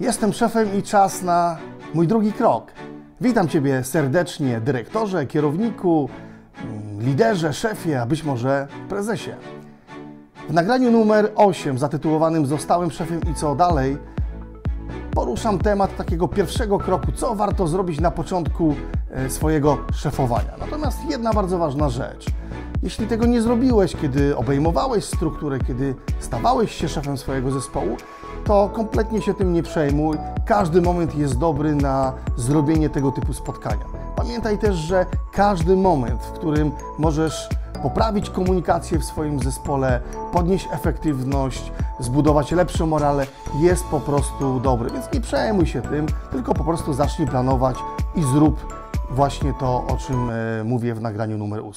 Jestem szefem i czas na mój drugi krok. Witam Ciebie serdecznie, dyrektorze, kierowniku, mm, liderze, szefie, a być może prezesie. W nagraniu numer 8 zatytułowanym Zostałem szefem i co dalej poruszam temat takiego pierwszego kroku, co warto zrobić na początku e, swojego szefowania. Natomiast jedna bardzo ważna rzecz. Jeśli tego nie zrobiłeś, kiedy obejmowałeś strukturę, kiedy stawałeś się szefem swojego zespołu, to kompletnie się tym nie przejmuj. Każdy moment jest dobry na zrobienie tego typu spotkania. Pamiętaj też, że każdy moment, w którym możesz poprawić komunikację w swoim zespole, podnieść efektywność, zbudować lepszą morale, jest po prostu dobry. Więc nie przejmuj się tym, tylko po prostu zacznij planować i zrób właśnie to, o czym e, mówię w nagraniu numer 8.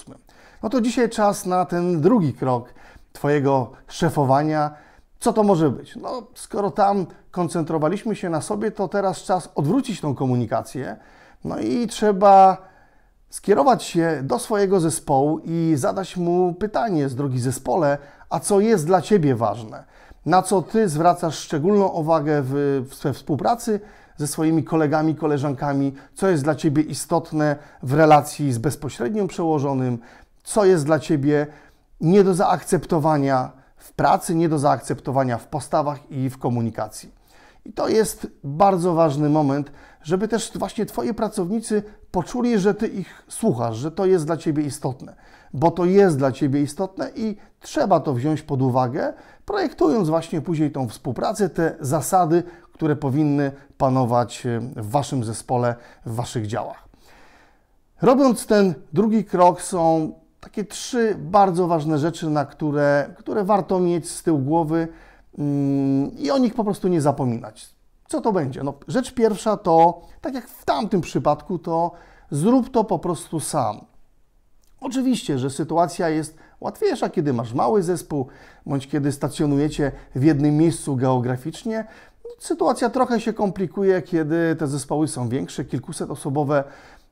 No to dzisiaj czas na ten drugi krok Twojego szefowania co to może być? No, skoro tam koncentrowaliśmy się na sobie, to teraz czas odwrócić tą komunikację. No i trzeba skierować się do swojego zespołu i zadać mu pytanie z drogi zespole, a co jest dla ciebie ważne? Na co ty zwracasz szczególną uwagę w, we współpracy ze swoimi kolegami, koleżankami? Co jest dla ciebie istotne w relacji z bezpośrednim przełożonym? Co jest dla ciebie nie do zaakceptowania? w pracy, nie do zaakceptowania w postawach i w komunikacji. I to jest bardzo ważny moment, żeby też właśnie Twoi pracownicy poczuli, że Ty ich słuchasz, że to jest dla Ciebie istotne, bo to jest dla Ciebie istotne i trzeba to wziąć pod uwagę, projektując właśnie później tą współpracę, te zasady, które powinny panować e, w Waszym zespole, w Waszych działach. Robiąc ten drugi krok, są takie trzy bardzo ważne rzeczy, na które, które warto mieć z tyłu głowy mm, i o nich po prostu nie zapominać. Co to będzie? No, rzecz pierwsza to, tak jak w tamtym przypadku, to zrób to po prostu sam. Oczywiście, że sytuacja jest łatwiejsza, kiedy masz mały zespół, bądź kiedy stacjonujecie w jednym miejscu geograficznie. Sytuacja trochę się komplikuje, kiedy te zespoły są większe, kilkuset osobowe,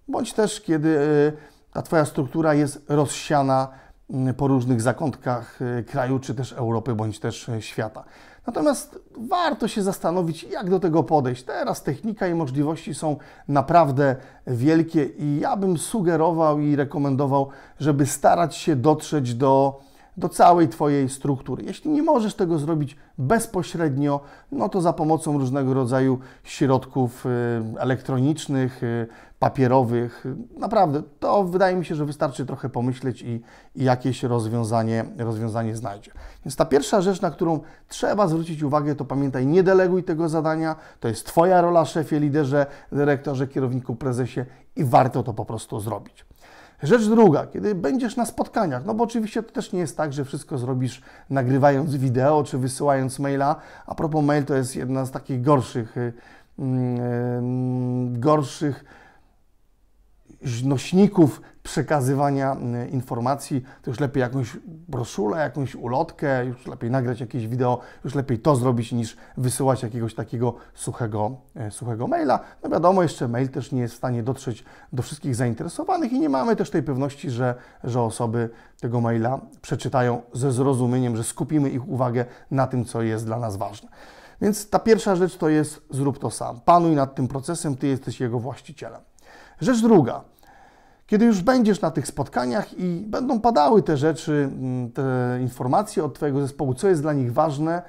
bądź też kiedy. Yy, ta Twoja struktura jest rozsiana mm, po różnych zakątkach y, kraju, czy też Europy, bądź też y, świata. Natomiast warto się zastanowić, jak do tego podejść. Teraz technika i możliwości są naprawdę wielkie i ja bym sugerował i rekomendował, żeby starać się dotrzeć do do całej Twojej struktury. Jeśli nie możesz tego zrobić bezpośrednio, no to za pomocą różnego rodzaju środków y, elektronicznych, y, papierowych. Y, naprawdę, to wydaje mi się, że wystarczy trochę pomyśleć i, i jakieś rozwiązanie, rozwiązanie znajdzie. Więc ta pierwsza rzecz, na którą trzeba zwrócić uwagę, to pamiętaj, nie deleguj tego zadania. To jest Twoja rola, szefie, liderze, dyrektorze, kierowniku, prezesie i warto to po prostu zrobić. Rzecz druga, kiedy będziesz na spotkaniach, no bo oczywiście to też nie jest tak, że wszystko zrobisz nagrywając wideo czy wysyłając maila. A propos mail, to jest jedna z takich gorszych, yy, gorszych nośników przekazywania y, informacji, to już lepiej jakąś broszulę, jakąś ulotkę, już lepiej nagrać jakieś wideo, już lepiej to zrobić niż wysyłać jakiegoś takiego suchego, y, suchego maila. No wiadomo, jeszcze mail też nie jest w stanie dotrzeć do wszystkich zainteresowanych i nie mamy też tej pewności, że, że osoby tego maila przeczytają ze zrozumieniem, że skupimy ich uwagę na tym, co jest dla nas ważne. Więc ta pierwsza rzecz to jest zrób to sam. Panuj nad tym procesem, ty jesteś jego właścicielem. Rzecz druga. Kiedy już będziesz na tych spotkaniach i będą padały te rzeczy, mm, te informacje od Twojego zespołu, co jest dla nich ważne,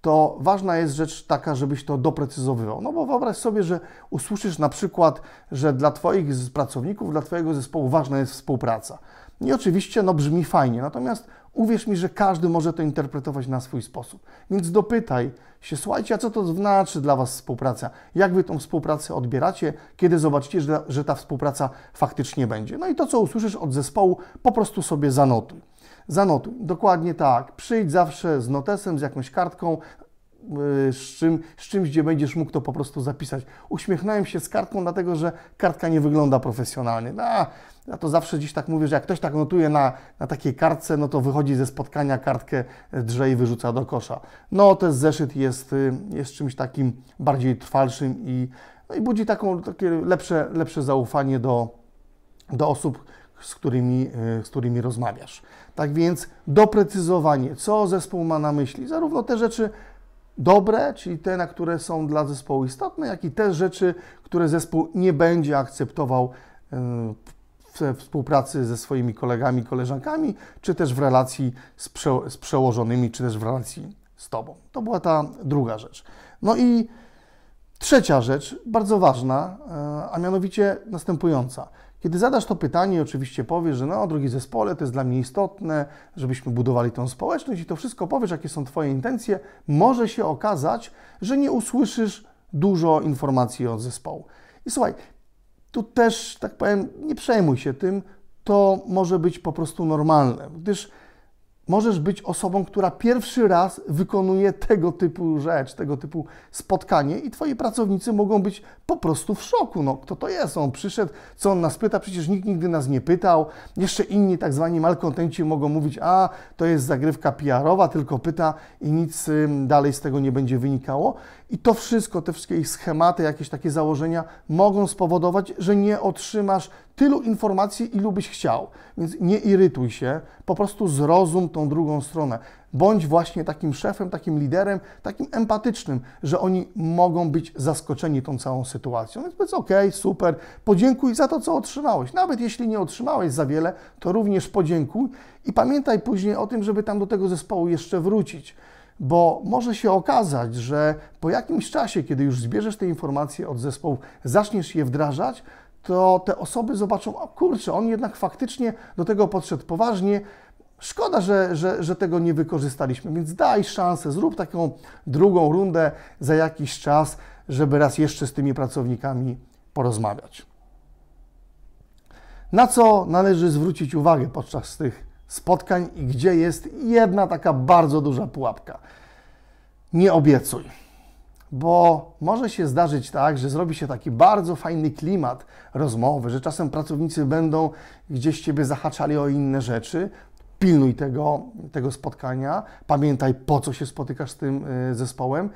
to ważna jest rzecz taka, żebyś to doprecyzowywał. No bo wyobraź sobie, że usłyszysz na przykład, że dla Twoich pracowników, dla Twojego zespołu ważna jest współpraca. I oczywiście, no brzmi fajnie, natomiast Uwierz mi, że każdy może to interpretować na swój sposób. Więc dopytaj się, słuchajcie, a co to znaczy dla Was współpraca? Jak Wy tą współpracę odbieracie? Kiedy zobaczycie, że, że ta współpraca faktycznie będzie? No i to, co usłyszysz od zespołu, po prostu sobie zanotuj. Zanotuj. Dokładnie tak. Przyjdź zawsze z notesem, z jakąś kartką, Y, z, czym, z czymś, gdzie będziesz mógł to po prostu zapisać. Uśmiechnąłem się z kartką, dlatego że kartka nie wygląda profesjonalnie. No, ja to zawsze dziś tak mówię, że jak ktoś tak notuje na, na takiej kartce, no to wychodzi ze spotkania, kartkę e, drze i wyrzuca do kosza. No, ten zeszyt jest, y, jest czymś takim bardziej trwalszym i, no i budzi taką, takie lepsze, lepsze zaufanie do, do osób, z którymi, e, z którymi rozmawiasz. Tak więc doprecyzowanie, co zespół ma na myśli, zarówno te rzeczy dobre, czyli te, na które są dla zespołu istotne, jak i te rzeczy, które zespół nie będzie akceptował e, w współpracy ze swoimi kolegami, koleżankami, czy też w relacji z, prze z przełożonymi, czy też w relacji z Tobą. To była ta druga rzecz. No i trzecia rzecz, bardzo ważna, e, a mianowicie następująca – kiedy zadasz to pytanie, oczywiście powiesz, że no, drogi zespole, to jest dla mnie istotne, żebyśmy budowali tą społeczność i to wszystko powiesz, jakie są Twoje intencje, może się okazać, że nie usłyszysz dużo informacji od zespołu. I słuchaj, tu też, tak powiem, nie przejmuj się tym, to może być po prostu normalne, gdyż możesz być osobą, która pierwszy raz wykonuje tego typu rzecz, tego typu spotkanie i twoi pracownicy mogą być po prostu w szoku. No, kto to jest? No, on przyszedł, co on nas pyta? Przecież nikt nigdy nas nie pytał. Jeszcze inni tak zwani malkontenci mogą mówić, a to jest zagrywka PR-owa, tylko pyta i nic dalej z tego nie będzie wynikało. I to wszystko, te wszystkie ich schematy, jakieś takie założenia mogą spowodować, że nie otrzymasz tylu informacji, ilu byś chciał. Więc nie irytuj się, po prostu zrozum tą drugą stronę bądź właśnie takim szefem, takim liderem, takim empatycznym, że oni mogą być zaskoczeni tą całą sytuacją. Więc powiedz, ok, super, podziękuj za to, co otrzymałeś. Nawet jeśli nie otrzymałeś za wiele, to również podziękuj i pamiętaj później o tym, żeby tam do tego zespołu jeszcze wrócić bo może się okazać, że po jakimś czasie, kiedy już zbierzesz te informacje od zespołu, zaczniesz je wdrażać, to te osoby zobaczą, o kurczę, on jednak faktycznie do tego podszedł poważnie, Szkoda, że, że, że, tego nie wykorzystaliśmy, więc daj szansę, zrób taką drugą rundę za jakiś czas, żeby raz jeszcze z tymi pracownikami porozmawiać. Na co należy zwrócić uwagę podczas tych spotkań i gdzie jest jedna taka bardzo duża pułapka? Nie obiecuj, bo może się zdarzyć tak, że zrobi się taki bardzo fajny klimat rozmowy, że czasem pracownicy będą gdzieś ciebie zahaczali o inne rzeczy, Pilnuj tego, tego spotkania, pamiętaj po co się spotykasz z tym e, zespołem.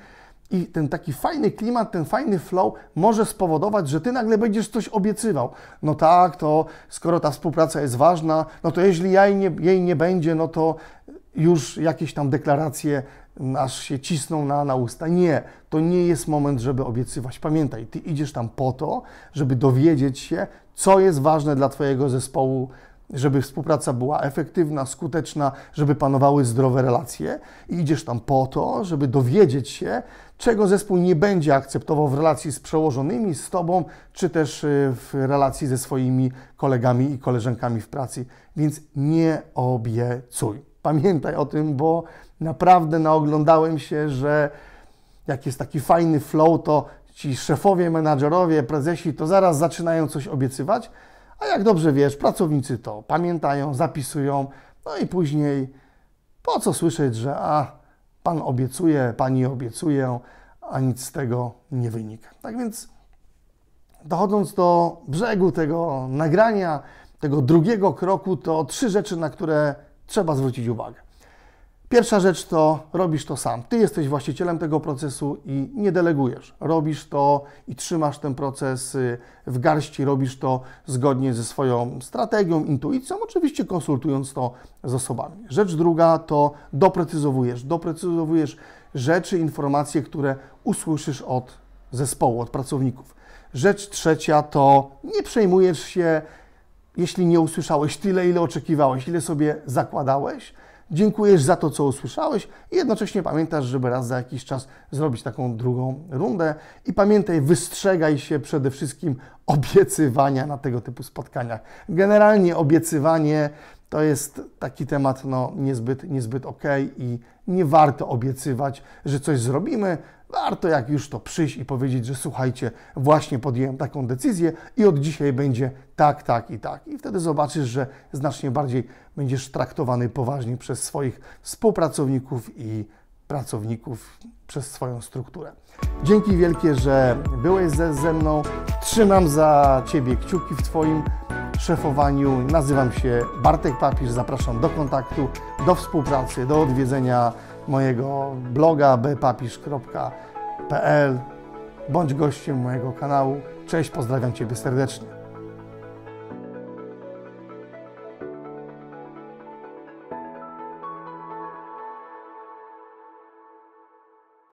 I ten taki fajny klimat, ten fajny flow może spowodować, że ty nagle będziesz coś obiecywał. No tak, to skoro ta współpraca jest ważna, no to jeśli jej nie, jej nie będzie, no to już jakieś tam deklaracje aż się cisną na, na usta. Nie, to nie jest moment, żeby obiecywać. Pamiętaj, ty idziesz tam po to, żeby dowiedzieć się, co jest ważne dla twojego zespołu żeby współpraca była efektywna, skuteczna, żeby panowały zdrowe relacje. I idziesz tam po to, żeby dowiedzieć się, czego zespół nie będzie akceptował w relacji z przełożonymi, z tobą, czy też y, w relacji ze swoimi kolegami i koleżankami w pracy. Więc nie obiecuj. Pamiętaj o tym, bo naprawdę naoglądałem się, że jak jest taki fajny flow, to ci szefowie, menadżerowie, prezesi to zaraz zaczynają coś obiecywać, a jak dobrze wiesz, pracownicy to pamiętają, zapisują, no i później po co słyszeć, że a pan obiecuje, pani obiecuje, a nic z tego nie wynika. Tak więc dochodząc do brzegu tego nagrania, tego drugiego kroku, to trzy rzeczy, na które trzeba zwrócić uwagę. Pierwsza rzecz to robisz to sam. Ty jesteś właścicielem tego procesu i nie delegujesz. Robisz to i trzymasz ten proces y, w garści, robisz to zgodnie ze swoją strategią, intuicją, oczywiście konsultując to z osobami. Rzecz druga to doprecyzowujesz. Doprecyzowujesz rzeczy, informacje, które usłyszysz od zespołu, od pracowników. Rzecz trzecia to nie przejmujesz się, jeśli nie usłyszałeś tyle, ile oczekiwałeś, ile sobie zakładałeś dziękujesz za to, co usłyszałeś i jednocześnie pamiętasz, żeby raz za jakiś czas zrobić taką drugą rundę. I pamiętaj, wystrzegaj się przede wszystkim obiecywania na tego typu spotkaniach. Generalnie obiecywanie to jest taki temat no, niezbyt, niezbyt ok i nie warto obiecywać, że coś zrobimy, Warto jak już to przyjść i powiedzieć, że słuchajcie, właśnie podjąłem taką decyzję i od dzisiaj będzie tak, tak i tak. I wtedy zobaczysz, że znacznie bardziej będziesz traktowany poważnie przez swoich współpracowników i pracowników przez swoją strukturę. Dzięki wielkie, że byłeś ze, ze mną. Trzymam za Ciebie kciuki w Twoim szefowaniu. Nazywam się Bartek Papisz. Zapraszam do kontaktu, do współpracy, do odwiedzenia mojego bloga bpapisz.pl. Bądź gościem mojego kanału. Cześć, pozdrawiam Ciebie serdecznie.